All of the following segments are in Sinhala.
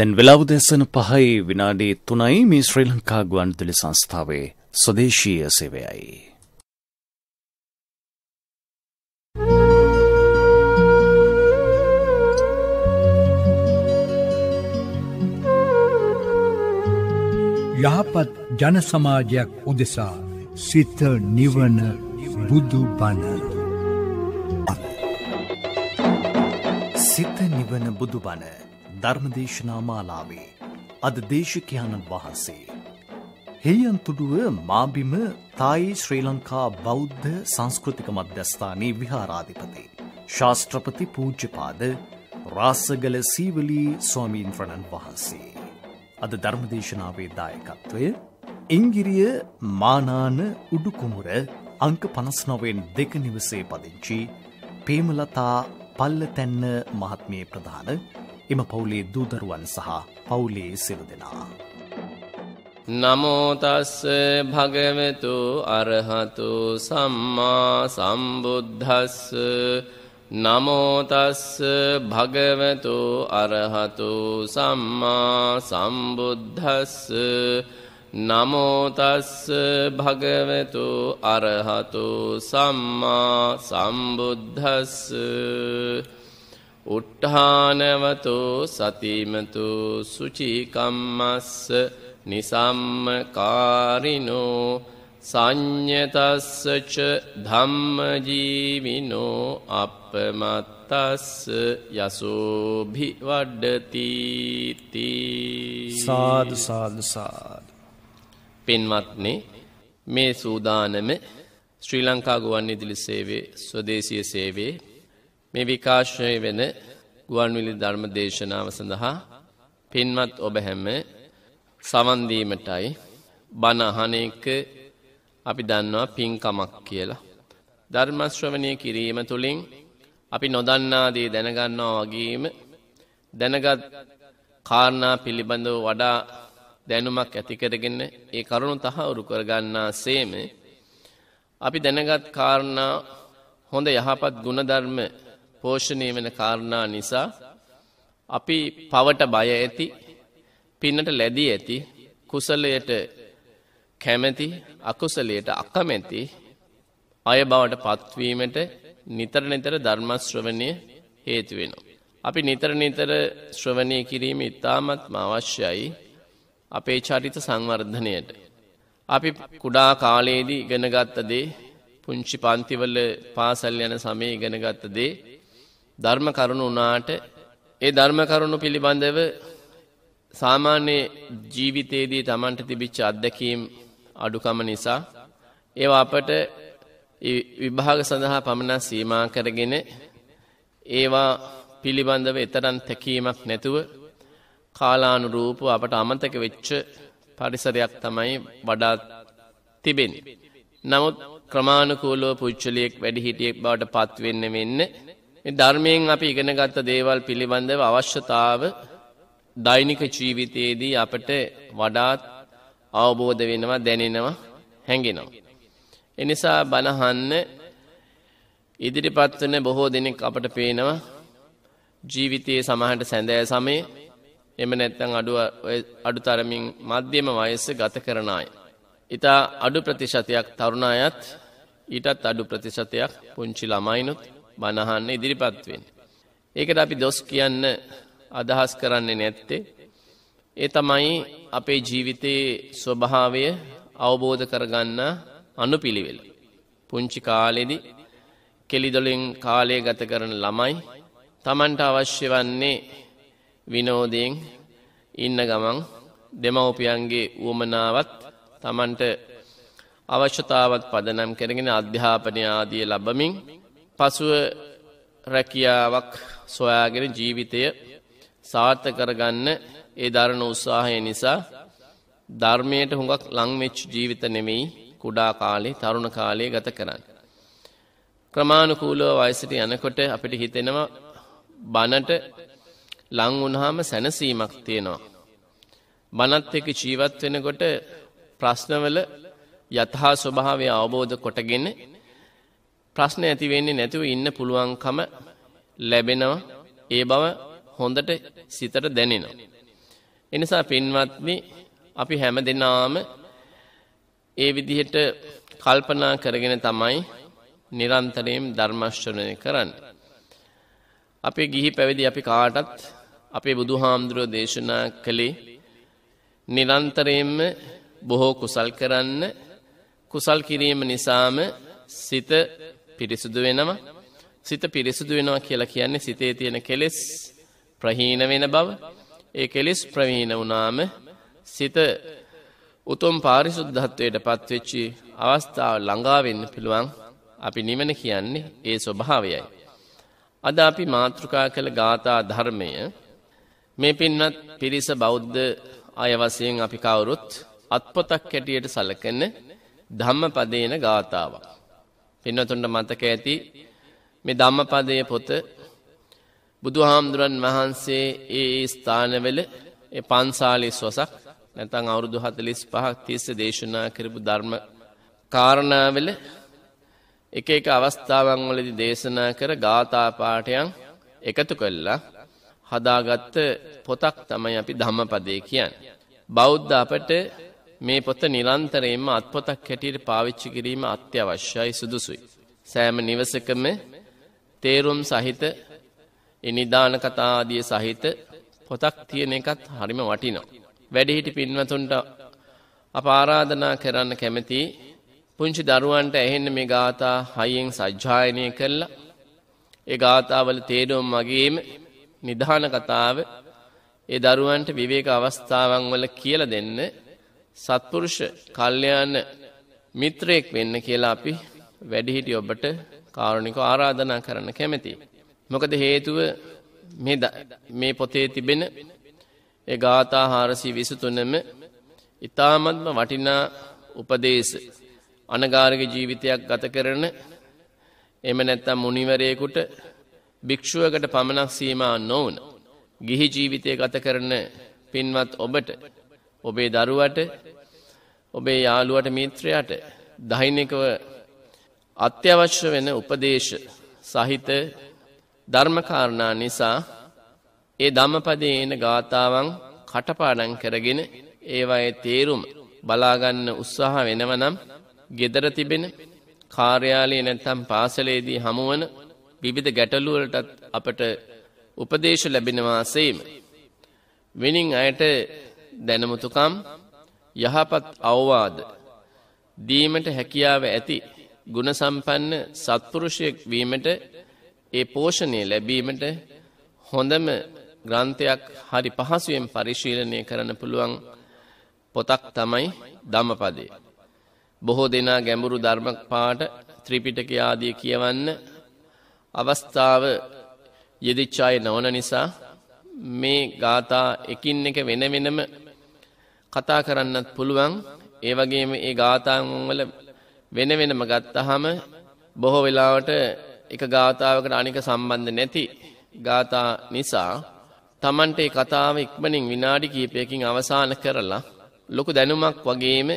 දැන් වෙලාව දෙසන පහයි විනාඩි තුනයි මේ ශ්‍රී ලංකා ගුවන්තුලි සංස්ථාවේ ස්වදේශීය සේවයයි. යහපත් ජන සමාජයක් උදෙසා සිත නිවන බුදු බණ සිත නිවන බුදු බණ ධර්මදේශනා මාලාවේ අද දේශකයන්න් වහන්සේ. හෙයන්තුඩුව මාබිම තායි ශ්‍රී ලංකා බෞද්ධ සංස්කෘතික මධ්‍යස්ථානයේ විහාරාධිපති. ශාස්ත්‍රපති පූජ්‍යපාද රාසගල සීවලී ස්වාමීන්ද්‍රණන් වහන්සේ. අද ධර්මදේශනාවේ දායකත්වය ඉංගිරිය මානාන උඩුකුමුර අංක පනස්නොවෙන් දෙක නිවසේ පදිංචි පේමලතා පල්ලතැන්න මහත්මිය ප්‍රධාන එම පවුලේ දූදරුවන් සහ පවුලේ සිරු දෙනා. නමෝතස්ස භගවතු අරහතු සම්මා සම්බුද්ධස්ස නමෝතස්ස භගවතු අරහතු සම්මා සම්බුද්ධස්ස නමෝතස්ස භගවතු අරහතු සම්මා සම්බුද්ධස්ස උට්ඨානවතෝ සතිමතු සුචිකම්මස්ස නිසම්ම කාරිනෝ සං්ඥතස්සච ධම්මජීවිනෝ අපමත්තස්ස යසෝභිවඩ්ඩතිති සාධසාධසාද පෙන්වත්නේ මේ සූදානම ශ්‍රී ලංකා ගුවන් ඉදිලි සේවේ ස්වදේශය සේවේ මේ විකාශය වෙන ගුවන්විලි ධර්ම දේශනාව සඳහා පින්මත් ඔබ හැම සවන්දීමටයි බණහන එක අපි දන්නවා පින්කමක් කියලා. ධර්මශ්‍රවණය කිරීම තුළින් අපි නොදන්නාදී දැනගන්නවා වගේම දැනගත් කාරණා පිළිබඳව වඩා දැනුමක් ඇතිකරගෙන ඒ කරුණු තහවුරු කරගන්නා සේම අපි දැනගත් කාරණා හොඳ යහපත් ගුණධර්ම පෝෂණය වෙන කාරණා නිසා අපි පවට බය ඇති පින්නට ලැදී ඇති කුසලයට කැමැති අකුසලයට අකමැති අය බවට පත්වීමට නිතර නිතර ධර්මශ්‍රවණය හේතු වෙනවා. අපි නිතර නිතර ශ්‍රවණය කිරීම ඉතාමත්ම අවශ්‍යයි අපේ චරිත සංවර්ධනයට. අපි කුඩා කාලයේදී ඉගෙනගත්ත දේ පුංචි පන්තිවල පාසල් යන සමය ඉගෙනගත්ත දේ ධර්ම කරුණු වනාට ඒ ධර්ම කරුණු පිළිබඳව සාමාන්‍ය ජීවිතයේදී තමන්ට තිබිච්ච අත්දැකීම් අඩුකම නිසා ඒවා අපට විභාග සඳහා පමණක් සීමා කරගෙන ඒවා පිළිබඳව එතරම් තැකීමක් නැතුව කාලානුරූපව අපට අමතක වෙච්ච පරිසරයක් තමයි වඩා තිබෙන. නමුත් ක්‍රමාණුකූලෝ පුච්චලියෙක් වැඩිහිටියෙක් බවට පත්වෙන්න වෙන්න ධර්මයෙන් අපි ඉගෙනගත්ත දේවල් පිළිබඳව අවශ්‍යතාව දෛනික ජීවිතයේදී අපට වඩාත් අවබෝධ වෙනවා දැනෙනවා හැඟෙනවා. එනිසා බණහන්න ඉදිරිපත්වන බොහෝ දෙනෙක් අපට පේනවා ජීවිතයේ සමහට සැඳෑ සමය එම නැත්තං අඩුව අඩු තරමින් මධ්‍යම වයස ගත කරන අය. ඉතා අඩු ප්‍රතිශතයක් තරුණ අයත් ඊටත් අඩු ප්‍රතිශතයක් පුංචි ළමයිනුත් බණහන්න ඉදිරිපත් වෙන්න. ඒකට අපි දොස් කියන්න අදහස් කරන්නේ නැත්තේ. ඒ තමයි අපේ ජීවිතයේ ස්වභාවය අවබෝධ කරගන්න අනුපිළිවෙල. පුංචි කාලෙදි කෙලිදොලින් කාලය ගත කරන ළමයි තමන්ට අවශ්‍ය වන්නේ විනෝදයෙන් ඉන්න ගමන් දෙමවපියන්ගේ වුවමනාවත් තමන්ට අවශ්‍යතාවත් පදනම් කරගෙන අධ්‍යාපනය ආදිය ලබමින් පසුව රැකියාවක් සොයාගෙන ජීවිතය සාර්ථ කරගන්න ඒ දරණ උත්සාහය නිසා ධර්මයට හුඟක් ලංවෙච්් ජීවිත නෙමෙයි කුඩා කාලේ තරුණ කාලයේ ගත කරන්න. ක්‍රමාණුකූලව වයසට යනකොට අපිට හිතෙනවා බණට ලංවුන්හාම සැනසීමක් තියෙනවා. බනත් එක ජීවත් වෙනකොට ප්‍රශ්නවල යතහා ස්වභාවය අවබෝධ කොටගෙන ප්‍රශ්න ඇති වෙන්නේ නැතුව ඉන්න පුළුවන්කම ලැබෙනවා. ඒ බව හොඳට සිතට දැනෙනවා. එනිසා පින්වත්නි අපි හැම දෙනාම ඒ විදිහට කල්පනා කරගෙන තමයි නිරන්තරයෙන් ධර්මශ්‍රවණය කරන්න. අපේ ගිහි පැවිදි අපි කාටත් අපේ බුදුහාමුදුරෝ දේශනා කළේ නිරන්තරයෙන්ම බොහෝ කුසල් කරන්න කුසල් කිරීම නිසාම සිත පිරිසුදු වෙනවා. සිත පිරිසුදු වෙනවා කියලා කියන්නේ සිතේ තියෙන කෙලෙස් ප්‍රහීන වෙන බව. ඒ කෙලෙස් ප්‍රවීණ වුණාම සිත උතුම් පාරිශුද්ධත්වයට පත්වෙච්චි අවස්ථාව ළඟා වෙන්න පුළුවන්. අපි නිවන කියන්නේ ඒ ස්වභාවයයි. අද අපි මාතෘකා කළ ගාථා ධර්මය මේ පින්වත් පිරිස බෞද්ධ අය වශයෙන් අපි කවුරුත් අත්පොතක් කැටියට සලකන ධම්මපදේන ගාතාවක්. පින්නතුන්ට මතක ඇති මේ ධම්මපදය පොත බුදුහාමුදුරන් වහන්සේ ඒ ස්ථානවල පන්සාලිස් වසක් නැතන් අවුරුදු හතලිස් පහක් තිස්ස දේශනා කරපු ධර්ම කාරණාවල එක එක අවස්ථාවන් වලදි දේශනා කර ගාථාපාටයන් එකතු කල්ලා හදාගත්ත පොතක් තමයි අපි ධම්මපදය කියන්. බෞද්ධ අපට මේ පොත නිලන්තරයෙන්ම අත්පොතක් හැටියට පාවිච්චි කිරීම අත්‍යවශ්‍යයි සුදුසුයි. සෑම නිවසකම තේරුම් සහිත එනිධාන කතාදිය සහිත පොතක් තියෙන එකත් හරිම වටිනෝ. වැඩිහිටි පින්වතුන්ට අපාරාධනා කරන්න කැමති පුංචි දරුවන්ට ඇහෙන්න මේ ගාථා හයියෙන් සජ්ජායනය කරලා ඒ ගාථාවල තේරුම් වගේම නිධාන කතාව ඒ දරුවන්ට විවේක අවස්ථාවන් වල කියල දෙන්න සත්පුරුෂ කල්යාණ මිත්‍රයෙක් වෙන්න කියලා අපි වැඩිහිටි ඔබට කාරුණිකව ආරාධනා කරන්න කැමැති. මොකද හේතුව මේ මේ පොතේ තිබෙන ඒ ගාථා 423ම ඊ타මත්ම වටිනා උපදේශ අනගාරික ජීවිතයක් ගත කරන එම නැත්තම් මුනිවරයෙකුට භික්ෂුවකට පමණක් සීමා නොවන ගිහි ජීවිතය ගත කරන පින්වත් ඔබට ඔබේ දරුවට ඔබේ යාළුවට මිත්‍රයාට දෛනිකව අත්‍යවශ්‍ය වෙන උපදේශ සහිත ධර්මකාරණා නිසා ඒ ධම්මපදයේ එන ගාතාවන් කටපාඩම් කරගෙන ඒවායේ තේරුම බලාගන්න උත්සාහ වෙනව නම් ගෙදර තිබෙන කාර්යාලයේ නැත්නම් පාසලේදී හමුවන විවිධ ගැටලු වලටත් අපට උපදේශ ලැබෙනවා සේම විනින් අයට දැනමුතුකම් යහපත් අවවාද දීමට හැකියාව ඇති ಗುಣසම්පන්න සත්පුරුෂයෙක් වීමට ඒ පෝෂණය ලැබීමට හොඳම ග්‍රන්ථයක් හරි පහසුවෙන් පරිශීලනය කරන්න පුළුවන් පොතක් තමයි ධම්මපදය. බොහෝ දෙනා ගැඹුරු ධර්ම පාඩ ත්‍රිපිටක ආදී කියවන්න අවස්ථාව යෙදිච්චාය නොවන නිසා මේ ගාථා එකින් එක වෙන වෙනම කතා කරන්නත් පුළුවන් ඒ වගේම ඒ ගාථාවල වෙන වෙනම ගත්තහම බොහෝ වෙලාවට එක ගාථාවකට අනික සම්බන්ධ නැති ගාථා නිසා Tamante ඒ කතාව ඉක්මනින් විනාඩි කිහිපයකින් අවසන් කරලා ලොකු දැනුමක් වගේම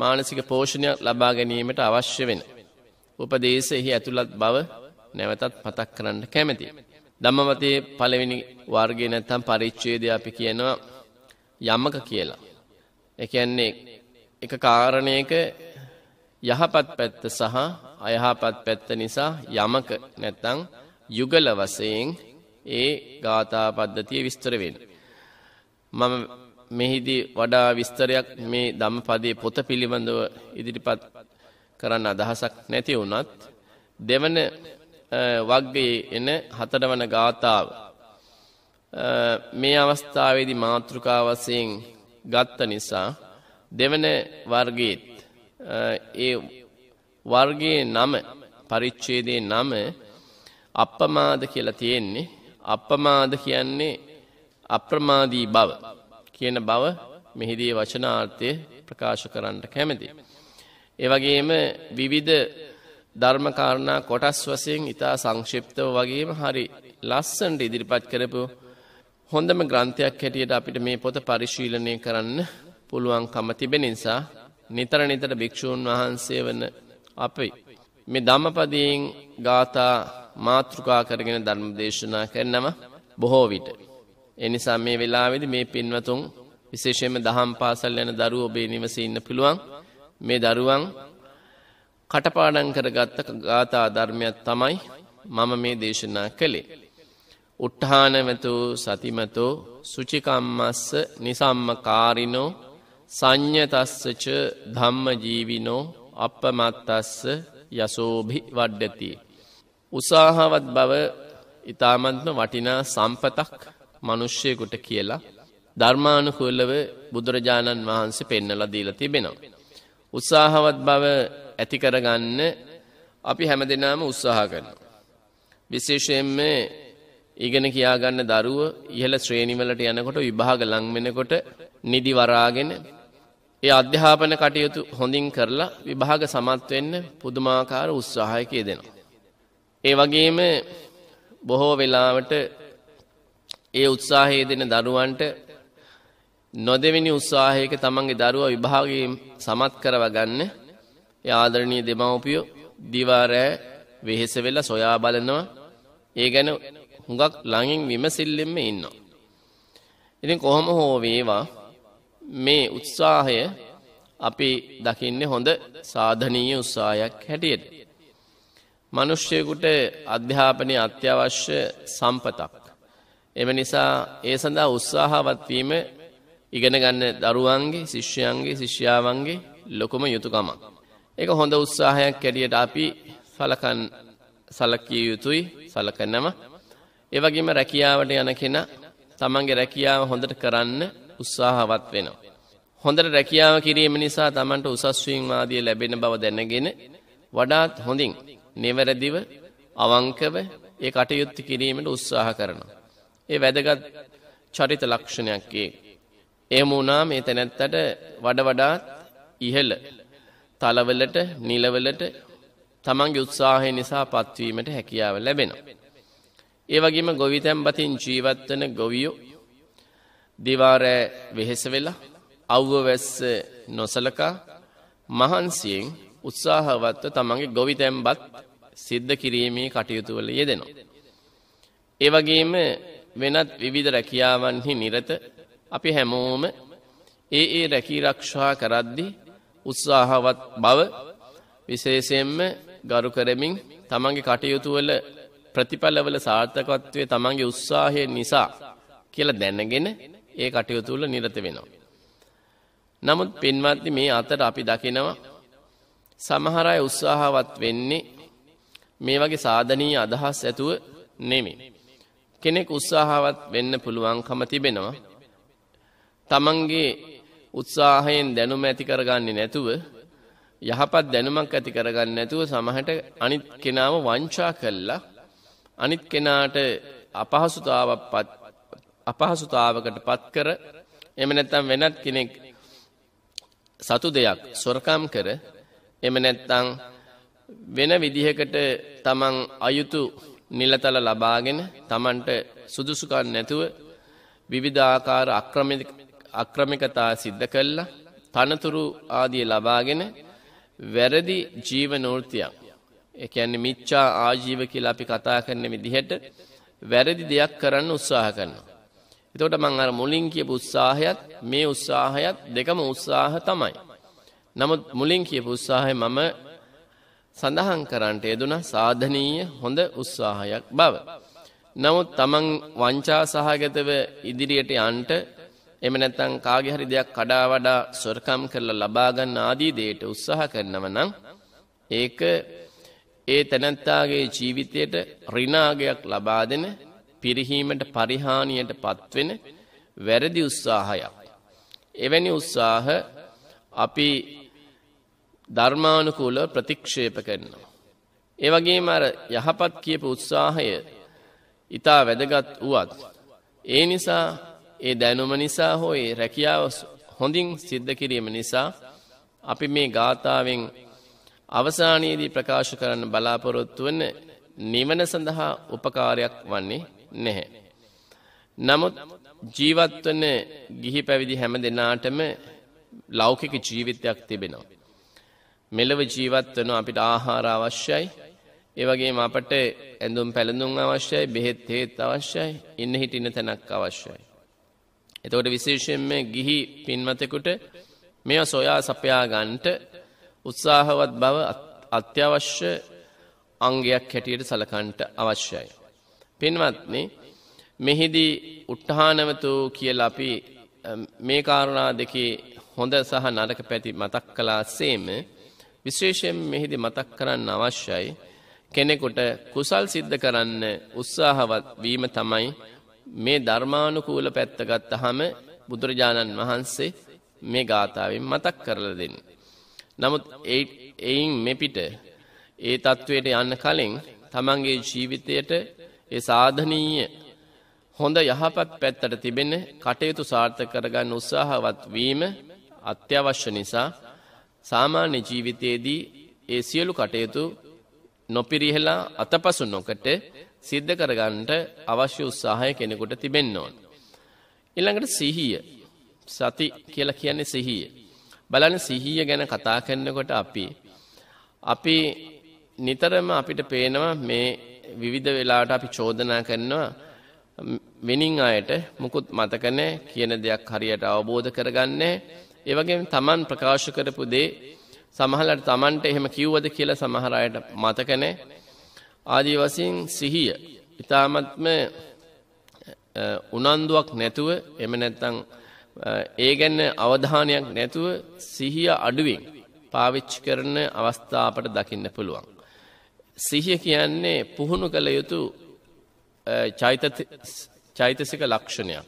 මානසික පෝෂණයක් ලබා ගැනීමට අවශ්‍ය වෙන උපදේශ එහි ඇතුළත් බව නැවතත් මතක් කරන්න කැමැති. ධම්මවතේ පළවෙනි වර්ගය නැත්නම් පරිච්ඡේදය අපි කියනවා යමක කියලා. ඒ කියන්නේ එක කාරණයක යහපත් පැත්ත සහ අයහපත් පැත්ත නිසා යමක නැත්නම් යුගල වශයෙන් ඒ ගාථා පද්ධතිය විස්තර වෙන්නේ. මම මෙහිදී වඩා විස්තරයක් මේ ධම්මපදයේ පොත පිළිබඳව ඉදිරිපත් කරන්න අදහසක් නැති වුණත් දෙවන වග්ගයේ එන හතරවන ගාථාව මේ අවස්ථාවේදී මාතෘකාව වශයෙන් ගත්ත නිසා දෙවන වර්ගයේත් ඒ වර්ගයේ නම පරිච්ඡේදයේ නම අප්පමාද කියලා තියෙන්නේ අප්පමාද කියන්නේ අප්‍රමාදී බව කියන බව මෙහිදී වචනාර්ථය ප්‍රකාශ කරන්නට කැමැති. ඒ වගේම විවිධ ධර්මකාරණා කොටස් වශයෙන් ඊට සංක්ෂිප්තව වගේම හරි ලස්සනට ඉදිරිපත් කරපු හොඳම ග්‍රන්ථයක් හැටියට අපිට මේ පොත පරිශීලනය කරන්න පුළුවන්කම තිබෙන නිසා නිතර නිතර භික්‍ෂූන් වහන්සේ වන අපයි. මේ ධම්මපදයෙන් ගාථා මාතෘකා කරගෙන ධර්ම දේශනා කරනම බොහෝ විට. එනිසා මේ වෙලාවෙදි මේ පින්වතුන් විශේෂයම දහම් පාසල් යන දරු ඔබේ නිවස ඉන්න පුළුවන් මේ දරුවන් කටපාඩන් කරගත්ත ගාථා ධර්මයක් තමයි මම මේ දේශනා කළේ. උට්ඨානවතෝ සතිමතෝ සුචිකම්මස්ස නිසම්මකාරිනෝ සං්‍යතස්සච ධම්ම ජීවිනෝ අපමත්තස්ස යසෝභි වඩ්ඩති. උසාහවත් බව ඉතාමත්ම වටිනා සම්පතක් මනුෂ්‍යයකුට කියලා ධර්මානුකූලව බුදුරජාණන් වහන්සේ පෙන්නල දීලා තිබෙනවා. උත්සාහවත් බව ඇතිකරගන්න අපි හැම දෙනාම උත්සාහ කරනවා. විශේෂයෙන්ම ඉගෙන කියා ගන්න දරුව ඉහළ ශ්‍රේණිවලට යනකොට විභාග ලං වෙනකොට නිදි වරාගෙන ඒ අධ්‍යාපන කටයුතු හොඳින් කරලා විභාග සමත් වෙන්න පුදුමාකාර උත්සාහයකය දෙනවා. ඒ වගේම බොහෝ වෙලාවට ඒ උත්සාහයේ දෙන දරුවන්ට නොදෙවෙනි උත්සාහයක තමන්ගේ දරුවා විභාගයෙන් සමත් කරව ගන්න ආදරණීය දෙමව්පියෝ දිවාරෑ වෙහෙස වෙලා සොයා බලනවා. ඒ ගැන හුඟක් ළඟින් විමසිල්ලෙන්ම ඉන්නවා. ඉතින් කොහොම හෝ වේවා මේ උත්සාහය අපි දකින්නේ හොඳ සාධනීය උත්සාහයක් හැටියට. මිනිස්සෙකුට අධ්‍යාපනයේ අත්‍යවශ්‍ය සම්පතක්. එම නිසා ඒ සඳහා උත්සාහවත් වීම ඉගෙන ගන්න දරුවන්ගේ ශිෂ්‍යයන්ගේ ශිෂ්‍යාවන්ගේ ලොකුම යුතුයකමක්. ඒක හොඳ උත්සාහයක් ඇරියට අපි සලකන් සලකිය යුතුයි සලකනම ඒවගේම රැකියාවට යන කෙනා තමන්ගේ රැකියාව හොඳට කරන්න උත්සාහවත් වෙනවා. හොඳට රැකියාව කිරීම නිසා තමන්ට උසස්වීම්වාදිය ලැබෙන බව දැනගෙන වඩාත් හොඳින් නිවැරදිව අවංකව ඒ කටයුත්ත කිරීමට උත්සාහ කරනවා. ඒ වැදගත් චරිත ලක්ෂණයක් ඒ. එහම වුණා මේ තැනැත්තට වඩ වඩාත් ඉහළ තලවලට නිලවලට තමන්ගේ උත්සාහය නිසා පත්වීමට හැකියාව ලැබෙනවා. ඒ වගේම ගොවිතැන්පතින් ජීවත්වන ගොවියෝ දිවාරෑ වෙහෙස වෙලා අව්වවැස්ස නොසලකා මහන්සියෙන් උත්සාහවත්ව තමන්ගේ ගොවිතැන්පත් සිද්ධ කිරීමේ කටයුතුවල යෙදෙනවා. ඒ වගේම වෙනත් විවිධ රැකියාවන්හි නිරත අපි හැමෝම ඒ ඒ රැකී රක්ෂා කරද්දි උත්සාහවත් බව විශේෂයෙන්ම ගරු කරමින් තමන්ගේ කටයුතුවල ප්‍රතිඵලවල සාර්ථකත්වය තමන්ගේ උත්සාහය නිසා කියලා දැනගෙන ඒ කටයුතු වල නිරත වෙනවා. නමුත් පින්වත්නි මේ අතර අපි දකිනවා සමහර අය උත්සාහවත් වෙන්නේ මේ වගේ සාධනීය අදහස් ඇතුව නෙමෙයි. කෙනෙක් උත්සාහවත් වෙන්න පුළුවන්කම තිබෙනවා. තමන්ගේ උත්සාහයෙන් දැනුම ඇති කරගන්නේ නැතුව යහපත් දැනුමක් ඇති කරගන්න නැතුව සමහට අනිත් කෙනාව වංචා කළා අනිත් කෙනාට අපහසුතාවක් අපහසුතාවකට පත් කර එම නැත්තම් වෙනත් කෙනෙක් සතු දෙයක් සොරකම් කර එම නැත්තං වෙන විදිහකට තමන් අයුතු නිලතල ලබාගෙන තමන්ට සුදුසුකන් නැතුව විවිධාකාර අක්‍රමිකතා සිද්ධ කල්ලා තනතුරු ආදිය ලබාගෙන වැරදි ජීව නෘතියක් ඒ කියන්නේ මිච්ඡා ආජීව කියලා අපි කතා කරන විදිහට වැරදි දෙයක් කරන්න උත්සාහ කරනවා. එතකොට මම අර මුලින් කියපු උත්සාහයත් මේ උත්සාහයත් දෙකම උත්සාහ තමයි. නමුත් මුලින් කියපු උත්සාහය මම සඳහන් කරන්නට යෙදුන සාධනීය හොඳ උත්සාහයක් බව. නමුත් තමන් වංචා සහගතව ඉදිරියට යන්ට එම නැත්තම් කාගේ හරි දෙයක් කඩා වඩා සොරකම් කරලා ලබා ගන්න ආදී දේට උත්සාහ කරනව නම් ඒක ඒ තැනැත්තාගේ ජීවිතයට රිනාගයක් ලබා දෙන පිරිහීමට පරිහානියට පත්වෙන වැරදි උත්සාහයක්. එවැනි උත්සාහ අපි ධර්මානුකූල ප්‍රතික්ෂේප කරනවා. ඒවගේම අර යහපත් කියපු උත්සාහය ඉතා වැදගත් වුවත්. ඒ නිසා ඒ දැනුම නිසා හෝ ඒ රැකියාව හොඳින් සිද්ධ කිරීම නිසා අපි මේ ගාථාවෙන් අවසානයේදී ප්‍රකාශ කරන්න බලාපොරොත්තු වන නිවන සඳහා උපකාරයක් වන්නේ නැහැ. නමුත් ජීවත්වන ගිහි පැවිදි හැම දෙනාටම ලෞකික ජීවිතයක් තිබෙනවා. මෙලව ජීවත්වන අපිට ආහාර අවශ්‍යයි ඒවගේ අපට ඇඳුම් පැළඳුම් අවශ්‍යයි බෙහෙත් හේත් අවශ්‍යයි ඉන්න හිටින තැනක් අවශ්‍යයි. එතකොට විශේෂයෙන්ම ගිහි පින්මතෙකුට මෙ සොයා සපයා ගන්ට උත්සාහවත් බව අත්‍යවශ්‍ය අංගයක් හැටියට සලකන්ට අවශ්‍යයි. පින්වත්න මෙහිදී උට්ටහානවතු කියලා අපි මේ කාරුණා දෙකේ හොඳ සහ නරක පැති මතක් කලා සේම විශේෂයෙන් මෙහිදි මතක් කරන්න අවශ්‍යයි කෙනෙකුට කුසල් සිද්ධ කරන්න උත්සාහවත් වීම තමයි මේ ධර්මානුකූල පැත්තගත් අහම බුදුරජාණන් වහන්සේ මේ ගාථාවෙන් මතක් කරල දෙන්න. නමුත් එයින් මෙපිට ඒ තත්ත්වයට යන්න කලින් තමන්ගේ ජීවිතයට ඒ සාධනීය හොඳ යහපත් පැත්තට තිබෙන කටයුතු සාර්ථක කරගන්න උත්සාහවත් වීම අත්‍යවශ්‍ය නිසා සාමාන්‍ය ජීවිතයේදී ඒ සියලු කටයුතු නොපිරිහෙලා අතපසු නොකට සිද්ධ කරගන්නට අවශ්‍ය උත්සාහය කෙනෙකුට තිබෙන්න ඕන. ඊළඟට සිහිය සති කියලා කියන්නේ සිහිය. බලන සිහිය ගැන කතා කරනකොට අපි අපි නිතරම අපිට පේනවා මේ විවිධ වෙලාට අපි චෝදනා කරනවා වෙනින් අයට මුකුත් මතක කියන දෙයක් හරියට අවබෝධ කරගන්නේ ඒ වගේම Taman ප්‍රකාශ කරපු දේ සමහරට Tamanට එහෙම කිව්වද කියලා සමහර අයට මතක නැහැ ආදී වශයෙන් සිහිය ඊ타මත්ම උනන්දුවක් නැතුව එම නැත්තම් ඒ ගැන්න අවධානයක් නැතුව සිහිය අඩුවෙන් පාවිච්චි කරන අවස්ථාපට දකින්න පුළුවන්. සිහිය කියන්නේ පුහුණු කළ යුතු චෛතසික ලක්ෂණයක්.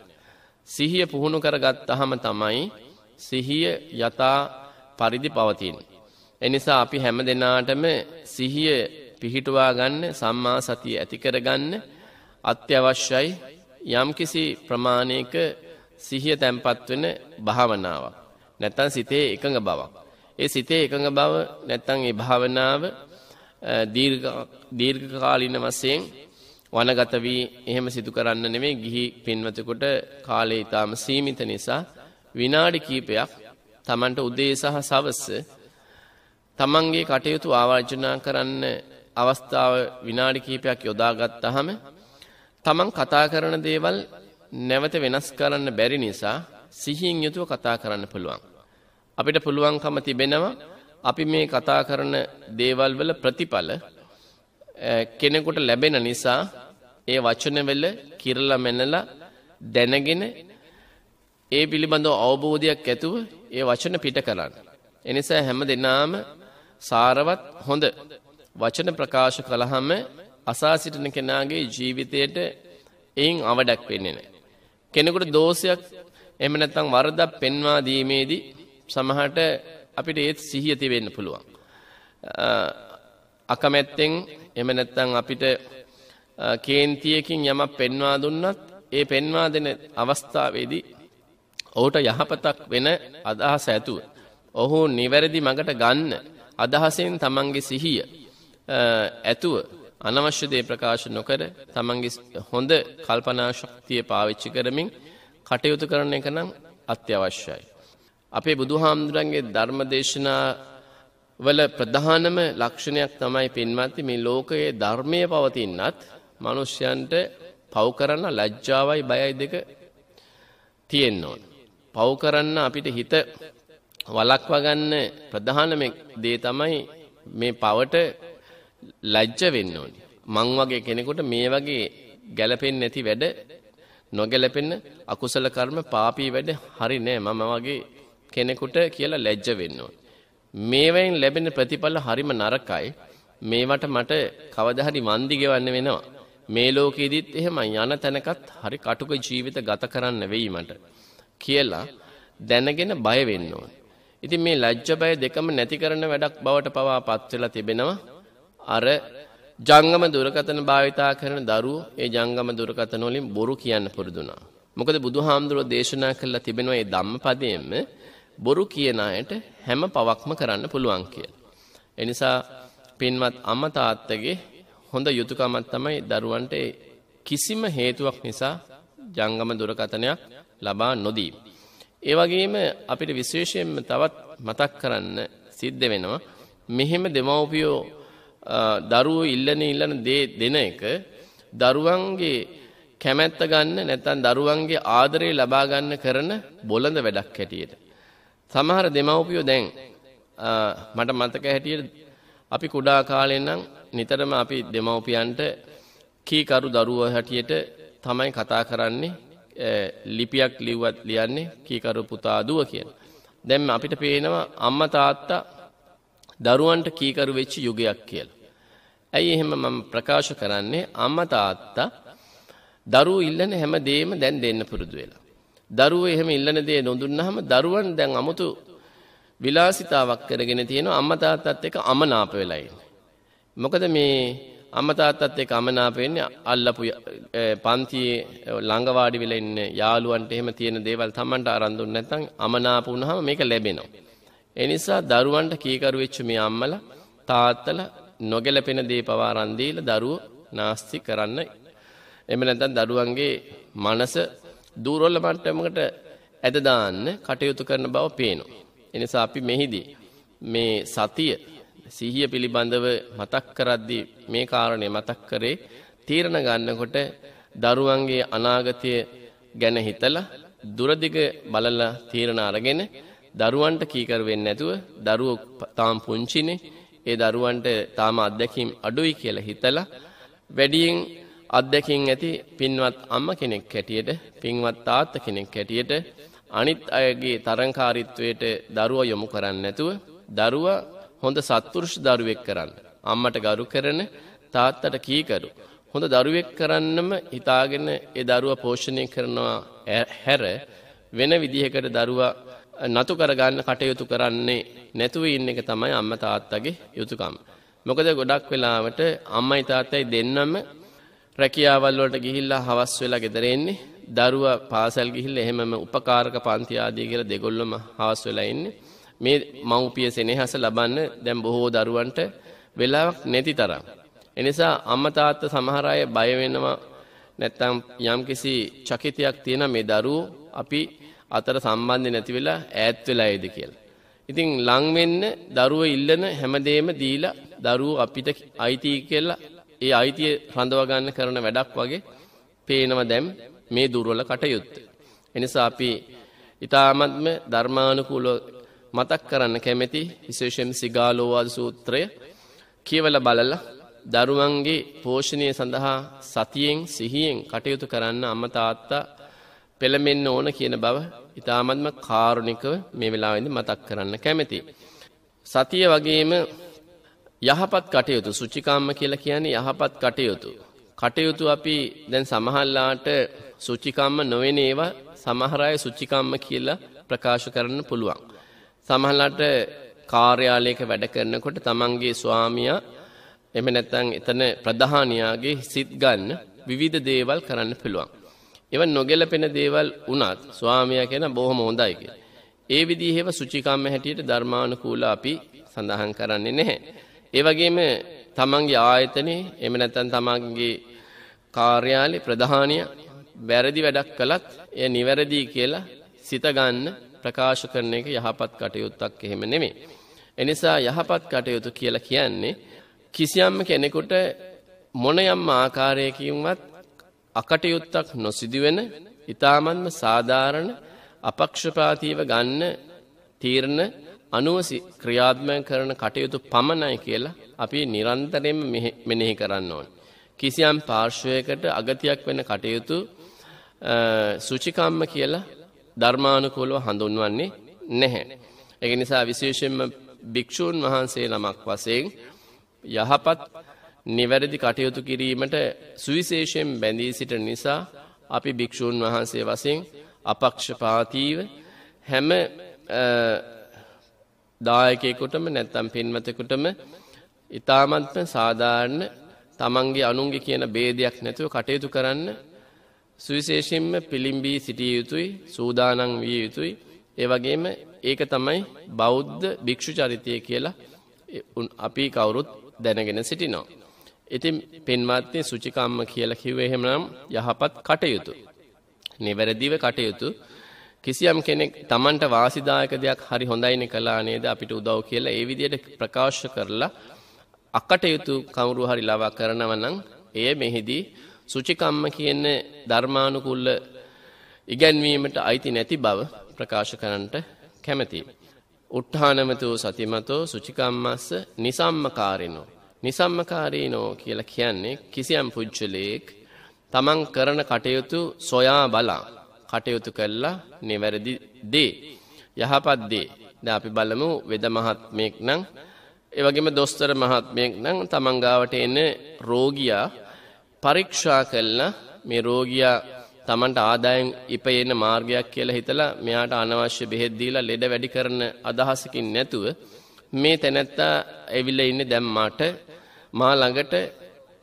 සිහිය පුහුණු කරගත් අහම තමයි සිහිය යථා පරිදි පවතින්. එනිසා අපි හැම දෙනාටම සිහිය පිහිටුවා ගන්න සම්මා සතිය ඇති කරගන්න අත්‍යවශ්‍යයි යම්කිසි ප්‍රමාණයක සිහිය තැම්පත් වෙන භාවනාවක්. නැත්තම් සිතේ එකඟ බවක්. ඒ සිතේ එකඟ බව නැත්තම් ඒ භාවනාව දීර්ඝ දීර්ඝ කාලීන වශයෙන් වනගත වී එහෙම සිදු කරන්න නෙමෙයි ගිහි පින්වතෙකුට කාලය ඊටාම සීමිත නිසා විනාඩි කීපයක් Tamanට උදේ සහ සවස් තමන්ගේ කටයුතු ආවර්ජනා කරන්න අවස්ථාව විනාඩි කීපයක් යොදාගත්තාම තමන් කතා කරන දේවල් නැවත වෙනස් කරන්න බැරි නිසා සිහියෙන් යුතුව කතා කරන්න පුළුවන්. අපිට පුළුවන්කම තිබෙනවා අපි මේ කතා කරන දේවල් වල ප්‍රතිඵල කෙනෙකුට ලැබෙන නිසා ඒ වචනවල කිරලා මැනලා දැනගෙන ඒ පිළිබඳව අවබෝධයක් ඇතුව ඒ වචන පිට කරන්න. එනිසා හැම දෙනාම සාරවත් හොඳ වචන ප්‍රකාශ කළහම අසා සිටින කෙනාගේ ජීවිතයට එයින් අවඩක් වෙන්නේ නෑ. කෙනෙකුට දෝෂයක් එම නැත්තම් වරදක් පෙන්වා දීමේදී සමහට අපිට ඒත් සිහිය තිවෙන්න පුළුවන්. අකමැත්තෙන් එම නැත්තං අපිට කේන්තියකින් යමක් පෙන්වා දුන්නත් ඒ පෙන්වා දෙන අවස්ථාවේදී ඔහුට යහපතක් වෙන අදහස ඇතුව. ඔහු නිවැරදි මඟට ගන්න අදහසෙන් තමන්ගේ සිහිය ඇතුව අනවශ්‍ය දේ ප්‍රකාශ නොකර තමන්ගේ හොඳ කල්පනා ශක්තිය පාවිච්චි කරමින් කටයුතු කරන එක නම් අත්‍යවශ්‍යයි. අපේ බුදුහාමුදුරන්ගේ ධර්ම දේශනා වල ප්‍රධානම ලක්ෂණයක් තමයි පින්වත්ති මේ ලෝකයේ ධර්මය පවතින්නත් මනුෂ්‍යයන්ට පව් කරන්න ලැජ්ජාවයි බයයි දෙක තියෙන්න ඕන. පව් කරන්න අපිට හිත වලක්වගන්න ප්‍රධානම දේ තමයි මේ පවට ලැජ්ජ වෙන්න ඕනේ. මං වගේ කෙනෙකුට මේ වගේ ගැළපෙන්නේ නැති වැඩ නොගැලපෙන අකුසල කර්ම පාපී වැඩ හරි නෑ මම වගේ කෙනෙකුට කියලා ලැජ්ජ වෙන්න මේවෙන් ලැබෙන ප්‍රතිඵල හරිම නරකයි. මේවට මට කවදා හරි වන්දි ගෙවන්න වෙනවා. මේ ලෝකෙදිත් එහෙම යන තැනකත් හරි කටුක ජීවිත ගත කරන්න වෙයි මට කියලා දැනගෙන බය වෙන්න ඕනේ. ඉතින් මේ ලැජ්ජ බය දෙකම නැති කරන වැඩක් බවට පවා පත් වෙලා තිබෙනවා. අර ජංගම දුරකතන භාවිතා කරන දරුවෝ ඒ ජංගම දුරකතන වලින් බොරු කියන්න පුරුදුනා. මොකද බුදුහාමුදුරුවෝ දේශනා කළා තිබෙනවා මේ ධම්මපදයෙන්ම බොරු කියන අයට හැම පවක්ම කරන්න පුළුවන් කියලා. ඒ නිසා පින්වත් අම්මා තාත්තගේ හොඳ යුතුයකමක් තමයි දරුවන්ට කිසිම හේතුවක් නිසා ජංගම දුරකතනයක් ලබා නොදී. ඒ වගේම අපිට විශේෂයෙන්ම තවත් මතක් කරන්න සිද්ධ වෙනවා. මෙහෙම දෙමව්පියෝ දරුවෝ ඉල්ලන ඉල්ලන දේ දෙන එක දරුවන්ගේ කැමැත්ත ගන්න නැත්නම් දරුවන්ගේ ආදරය ලබා ගන්න කරන බොළඳ වැඩක් හැටියට සමහර දෙමව්පියෝ දැන් මට මතක හැටියට අපි කුඩා කාලේ නම් නිතරම අපි දෙමව්පියන්ට කීකරු දරුවෝ හැටියට තමයි කතා කරන්නේ ලිපියක් ලිව්වත් ලියන්නේ කීකරු පුතා දුව කියලා. දැන් අපිට පේනවා අම්මා තාත්තා දරුවන්ට කීකරු වෙච්ච යුගයක් කියලා. ඇයි එහෙම මම ප්‍රකාශ කරන්නේ අම්මා තාත්තා දරුවෝ ඉල්ලන හැම දෙයක්ම දැන් දෙන්න පුරුදු වෙලා. දරුවෝ එහෙම ඉල්ලන දේ නොදුන්නාම දරුවන් දැන් 아무තු විලාසිතාවක් කරගෙන තියෙන අම්මා තාත්තත් එක්ක අමනාප වෙලා ඉන්නේ. මොකද මේ අම්මා තාත්තත් එක්ක අමනාප වෙන්නේ අල්ලපු පන්තියේ ළඟ වාඩි වෙලා ඉන්න යාළුවන්ට එහෙම තියෙන දේවල් Tamanට අරන් දුන්නේ නැත්නම් අමනාප වුණාම මේක ලැබෙනවා. ඒ නිසා දරුවන්ට කීකරු වෙච්ච මේ අම්මලා තාත්තලා නොගැලපෙන දේ පවා අරන් දීලා දරුවෝ නාස්ති කරන්න. එහෙම නැත්නම් දරුවන්ගේ මනස දූරවල මට්ටමකට ඇද දාන්න කටයුතු කරන බව පේනවා. එනිසා අපි මෙහිදී මේ සතිය සිහිය පිළිබඳව මතක් කරද්දී මේ කාරණය මතක් කරේ තීරණ ගන්නකොට දරුවන්ගේ අනාගතය ගැන හිතලා දුරදිග බලලා තීරණ අරගෙන දරුවන්ට කීකර වෙන්නේ නැතුව දරුවෝ තාම පුංචිනේ ඒ දරුවන්ට තාම අත්දැකීම් අඩුයි කියලා හිතලා වැඩියෙන් අත්දැකින් ඇති පින්වත් අම්ම කෙනෙක් හැටියට පින්වත් තාත්ත කෙනෙක් හැටියට අනිත් අයගේ තරංකාරීත්වයට දරුවා යොමු කරන්න නැතුව දරුවා හොඳ සත්පුරුෂ දරුවෙක් කරන්න. අම්මට ගරු කරන තාත්තට කීකරු. හොඳ දරුවෙක් කරන්නම හිතාගෙන ඒ දරුවා පෝෂණය කරනවා හැර වෙන විදිහකට දරුවා නතු කරගන්න කටයුතු කරන්නේ නැතුව ඉන්න එක තමයි අම්ම තාත්තගේ යුතුකම. මොකද ගොඩක් වෙලාවට අම්මයි තාත්තයි දෙන්නම රැකියාවල් වලට ගිහිල්ලා හවස් වෙලා ගෙදර එන්නේ දරුවා පාසල් ගිහිල්ලා එහෙමම උපකාරක පන්ති ආදී කියලා දෙගොල්ලම හවස් වෙලා ඉන්නේ. මේ මව්පිය සෙනෙහස ලබන්න දැන් බොහෝ දරුවන්ට වෙලාවක් නැති තරම්. එනිසා අම්මා තාත්තා සමහර අය බය වෙනවා නැත්තම් යම්කිසි චකිතයක් තියෙන මේ දරුවෝ අපි අතර සම්බන්ධය නැති වෙලා ඈත් වෙලා එයිද කියලා. ඉතින් ලංවෙන්න දරුව ඉල්ලන හැමදේම දීලා දරුව අපිට අයිතිී කෙල්ලා ඒ අයිතිය රඳවගන්න කරන වැඩක් වගේ පේනව දැම් මේ දුර්වල කටයුත්ත. එනිසා අපි ඉතාමත්ම ධර්මානුකූලො මතක් කරන්න කැමැති විශේෂෙන් සිගාලෝවාද සූත්‍රය කියවල බලල දරුවන්ගේ පෝෂණය සඳහා සතියෙන් සිහියෙන් කටයුතු කරන්න අම්ම තාත්තා පෙළමෙන්න ඕන කියන බව ඉතාමත්ම කාරුණිකව මේ වෙලාවෙද මතක් කරන්න කැමැති. සතිය වගේම යහපත් කටයුතු සුචිකාම්ම කියලා කියන්නේ යහපත් කටයුතු. කටයුතු අපි දැන් සමහල්ලාට සුචිකම්ම නොවෙන ඒවා සමහරය සුචිකම්ම කියලා ප්‍රකාශ කරන්න පුළුවන්. සමහලට කාර්යාලයක වැඩ කරනකොට තමන්ගේ ස්වාමියා එම නැත්තං එතන ප්‍රධානයාගේ සිත් ගන්න විවිධ දේවල් කරන්න පුළුවන්. එව නොගැලපෙන දේවල් වුණත් ස්වාමයා කෙන බොහොම හොඳයි කියලා. ඒ විදිහේව සුචිකම්ම හැටියට ධර්මානුකූල අපි සඳහන් කරන්නේ නැහැ. ඒ වගේම තමන්ගේ ආයතනේ එහෙම නැත්නම් තමන්ගේ කාර්යාලේ ප්‍රධානිය වැරදි වැඩක් කළත් එය නිවැරදි කියලා සිත ගන්න ප්‍රකාශ කරන එක යහපත් කටයුත්තක් එහෙම නෙමෙයි. එනිසා යහපත් කටයුතු කියලා කියන්නේ කිසියම්ම කෙනෙකුට මොන යම් ආකාරයකින්වත් අකටයුත්තක් නොසිදුවෙන ඉතාමන්ම සාධාරණ අපක්ෂපාතිීව ගන්න තීරණ අනුවසි ක්‍රියාත්මය කරන කටයුතු පමණයි කියලා අපි නිරන්තරයෙන් මෙනෙහි කරන්න ඕන්. කිසියම් පාර්ශ්වයකට අගතියක් වෙන කටයුතු සුචිකම්ම කියලා ධර්මානුකූලව හඳුන්වන්නේ නැහැ. එක නිසා විශේෂෙන්ම භික්‍ෂූන් වහන්සේ ළමක් වසයෙන් යහපත් නිවැරදි කටයුතු කිරීමට සුවිශේෂයෙන් බැඳී සිට නිසා අපි භික්‍ෂූන් වහන්සේ වසින් අපක්ෂපාතීව හැම දායකයකුටම නැත්තම් පින්වතකුටම ඉතාමත්ම සාධාරණ තමන්ගේ අනුන්ගේ කියන බේදයක් නැතුව කටයුතු කරන්න සුවිශේෂෙන්ම පිළිම්බී සිටිය යුතුයි සූදානං විය යුතුයි ඒවගේම ඒක තමයි බෞද්ධ භික්‍ෂු චරිතය කියලා අපි කවුරුත් දැනගෙන සිටිනවා. ඉතින් පෙන්වත්නි සුචිකම්ම කියලා කිව්වේ එහෙමනම් යහපත් කටයුතු. නිවැරදිව කටයුතු කිසියම් කෙනෙක් Tamanට වාසිදායක දෙයක් හරි හොඳයිනේ කළා නේද අපිට උදව් කියලා ඒ විදිහට ප්‍රකාශ කරලා අකටයුතු කවුරු හරි ලවා කරනවා නම් එය මෙහිදී සුචිකම්ම කියන ධර්මානුකූල ඉගැන්වීමට අයිති නැති බව ප්‍රකාශ කරන්නට කැමැතියි. උත්හානමතෝ සතිමතෝ සුචිකම්මස්ස නිසම්මකාරිනෝ නිසම්මකාරීනෝ කියලා කියන්නේ කිසියම් පුජ්‍යලේක් තමන් කරන කටයුතු සොයා බලා කටයුතු කළා නිවැරදි දේ යහපත් දේ. දැන් අපි බලමු වෙද මහත්මයෙක් නම් ඒ වගේම දොස්තර මහත්මයෙක් නම් තමන් ගාවට එන රෝගියා පරීක්ෂා කළා මේ රෝගියා තමන්ට ආදායම් ඉපයන මාර්ගයක් කියලා හිතලා මෙයාට අනවශ්‍ය බෙහෙත් දීලා ලෙඩ වැඩි කරන අදහසකින් නැතුව මේ තැනැත්තා ඇවිල්ලා ඉන්නේ දැන් මට මා ළඟට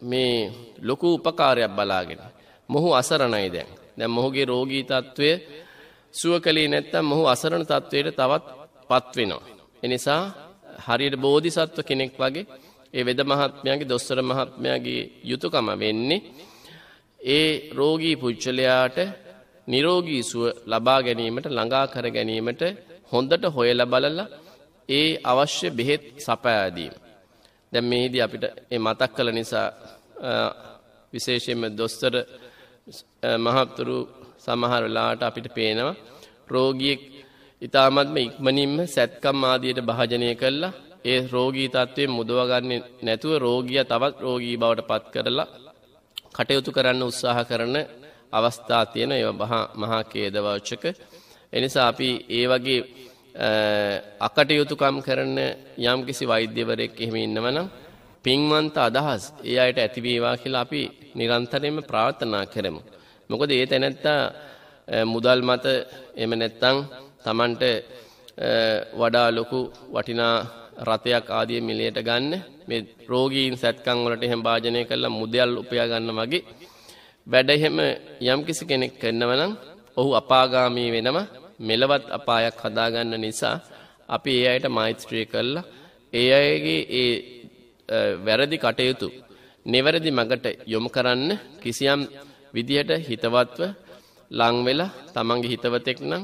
මේ ලොකු උපකාරයක් බලාගෙන. මොහු අසරණයි දැන්. දැන් මොහුගේ රෝගී තත්ත්වය සුවකලී නැත්තම් මොහු අසරණ තත්ත්වයට තවත් පත් වෙනවා. එනිසා හරියට බෝධිසත්ව කෙනෙක් වගේ ඒ වෙද මහත්මයාගේ දොස්තර මහත්මයාගේ යුතුයකම වෙන්නේ ඒ රෝගී පුච්චලයාට නිරෝගී සුව ලබා ගැනීමට ළඟා කර ගැනීමට හොඳට හොයලා බලලා ඒ අවශ්‍ය බෙහෙත් සපයා දීම. දැන් මෙහිදී අපිට ඒ මතක් කළ නිසා විශේෂයෙන්ම දොස්තර මහත්තුරු සමහර වෙලාවට අපිට පේනවා රෝගියෙක් ඊ타මත්ම ඉක්මනින්ම සැත්කම් ආදියට භාජනය කළා ඒ රෝගී තත්වයෙන් මුදව ගන්න නැතුව රෝගියා තවත් රෝගී බවට පත් කරලා කටයුතු කරන්න උත්සාහ කරන අවස්ථා තියෙන ඒවා මහා කේදවචක එනිසා අපි ඒ වගේ අකටයුතුකම් කරන යම්කිසි වෛද්‍යවරයෙක් එහෙම ඉන්නවනම් පින්වන්ත අදහස් ඒ අයට ඇතිවේවා කියලා අපි නිරන්තරයෙන්ම ප්‍රාර්ථනා කරමු. මොකද ඒ තැනැත්තා මුදල් මත එම නැත්තං තමන්ට වඩා ලොකු වටිනා රථයක් ආදිය මිලයට ගන්න මේ රෝගීන් සැත්කං වලට එහෙම භාජනය කරලා මුදල් උපයා ගන්න වගේ වැඩ එහෙම යම්කිසි කෙනෙක් කරනවනම් ඔහු අපාගාමී වෙනවා මෙලවත් අපායක් හදාගන්න නිසා අපි ඒ අයට මෛත්‍රී කල්ලා ඒ අයගේ ඒ වැරදි කටයුතු නිවැරදි මඟට යොමු කරන්න කිසියම් විදිහට හිතවත්ව ලංවෙලා තමන්ගේ හිතවතෙක් නම්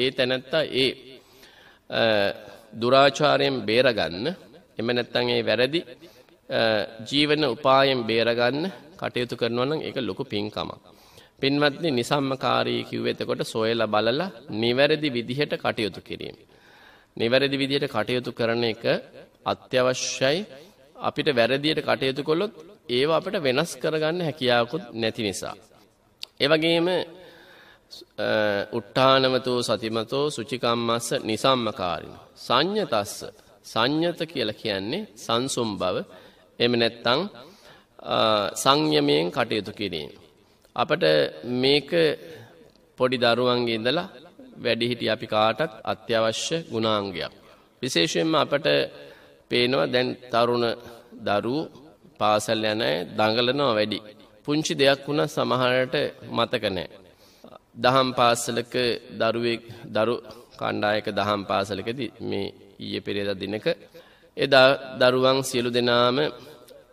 ඒ තැනැත්තා ඒ දුරාචාරයෙන් බේරගන්න එම නැත්තන් ඒ වැරදි ජීවන උපායෙන් බේරගන්න කටයුතු කරනවනම් එක ලොකු පින්කමක්. පින්වත්නි නිසම්මකාරී කිව්ව එතකොට සොයලා බලලා නිවැරදි විදිහට කටයුතු කිරීම. නිවැරදි විදිහට කටයුතු කරන එක අත්‍යවශ්‍යයි අපිට වැරදියට කටයුතු කොළොත් ඒව අපට වෙනස් කරගන්න හැකියාවකුත් නැති නිසා. එවගේම උට්ටානමතෝ සතිමතෝ සුචිකම්මස්ස නිසම්මකාරින. සං්ඥතස්ස සං්ඥත කියලා කියන්නේ සංසුම් බව එම නැත්තං සංයමයෙන් කටයුතු කිරීම. අපට මේක පොඩි දරුවන්ගේ ඉඳලා වැඩිහිටි අපි කාටත් අත්‍යවශ්‍ය ගුණාංගයක්. විශේෂයෙන්ම අපට පේනවා දැන් තරුණ දරු පාසල් යනය දඟලනවා වැඩි. පුංචි දෙයක් වුණ සමහරට මතකනෑ. දහම් පාසලක දරුවෙක් දරු කණ්ඩායක දහම් පාසලකද මේ ඊය පෙරේද දිනක එදා දරුවන් සියලු දෙනාම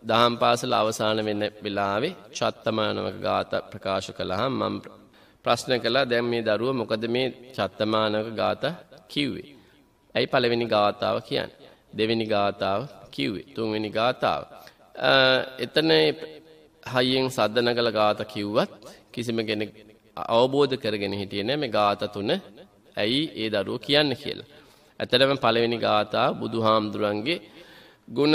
දහම් පාසල අවසාන වෙන්න වෙලාවේ චත්තමානවක ගාත ප්‍රකාශ කළහම් මම ප්‍රශ්න කළා දැන් මේ දරුව මොකද මේ චත්තමානක ගාත කිව්වේ. ඇයි පළවෙනි ගාතාව කියන්න. දෙවෙනි ගාතාව කිව්වේ තුන්වෙනි ගාතාව. එතන හයියෙන් සද්ධන කළ ගාත කිව්වත් කිසිම කෙන අවබෝධ කරගෙන හිටියන මේ ගාත තුන ඇයි ඒ දරුව කියන්න කියලා. ඇතරම පළවෙනි ගාථාව බුදු හාමුදුරන්ගේ ගුණ